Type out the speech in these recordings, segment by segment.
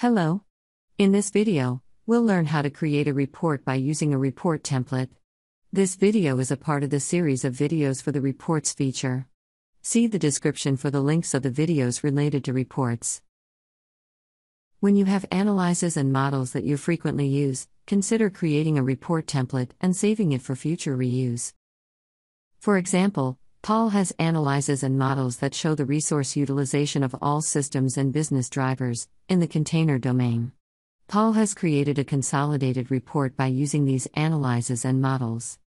Hello. In this video, we'll learn how to create a report by using a report template. This video is a part of the series of videos for the reports feature. See the description for the links of the videos related to reports. When you have analyzes and models that you frequently use, consider creating a report template and saving it for future reuse. For example, Paul has analyzes and models that show the resource utilization of all systems and business drivers in the container domain. Paul has created a consolidated report by using these analyzes and models.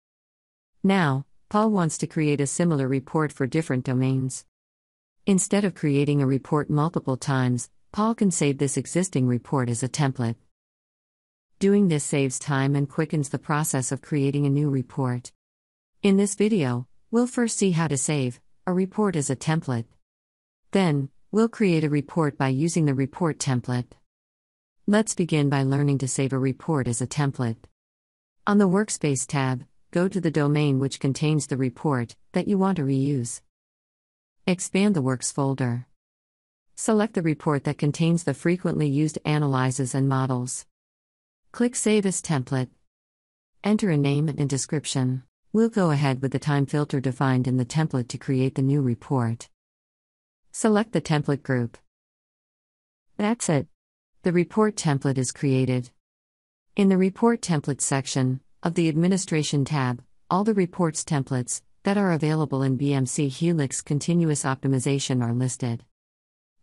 Now, Paul wants to create a similar report for different domains. Instead of creating a report multiple times, Paul can save this existing report as a template. Doing this saves time and quickens the process of creating a new report. In this video, We'll first see how to save a report as a template. Then, we'll create a report by using the report template. Let's begin by learning to save a report as a template. On the Workspace tab, go to the domain which contains the report that you want to reuse. Expand the Works folder. Select the report that contains the frequently used analyses and models. Click Save as Template. Enter a name and description. We'll go ahead with the time filter defined in the template to create the new report. Select the template group. That's it. The report template is created. In the Report Templates section of the Administration tab, all the reports templates that are available in BMC Helix Continuous Optimization are listed.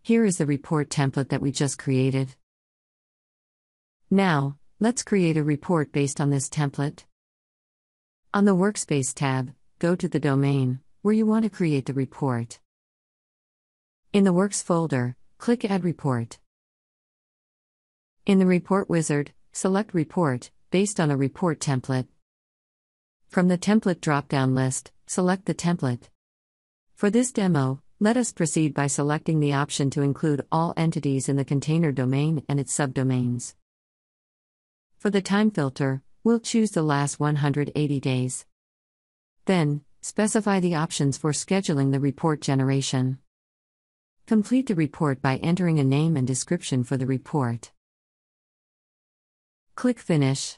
Here is the report template that we just created. Now, let's create a report based on this template. On the Workspace tab, go to the domain where you want to create the report. In the Works folder, click Add Report. In the Report Wizard, select Report, based on a report template. From the template drop down list, select the template. For this demo, let us proceed by selecting the option to include all entities in the container domain and its subdomains. For the time filter, We'll choose the last 180 days. Then, specify the options for scheduling the report generation. Complete the report by entering a name and description for the report. Click Finish.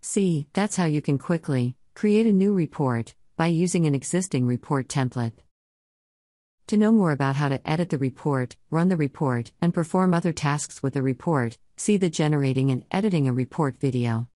See, that's how you can quickly create a new report by using an existing report template. To know more about how to edit the report, run the report, and perform other tasks with the report, see the Generating and Editing a Report video.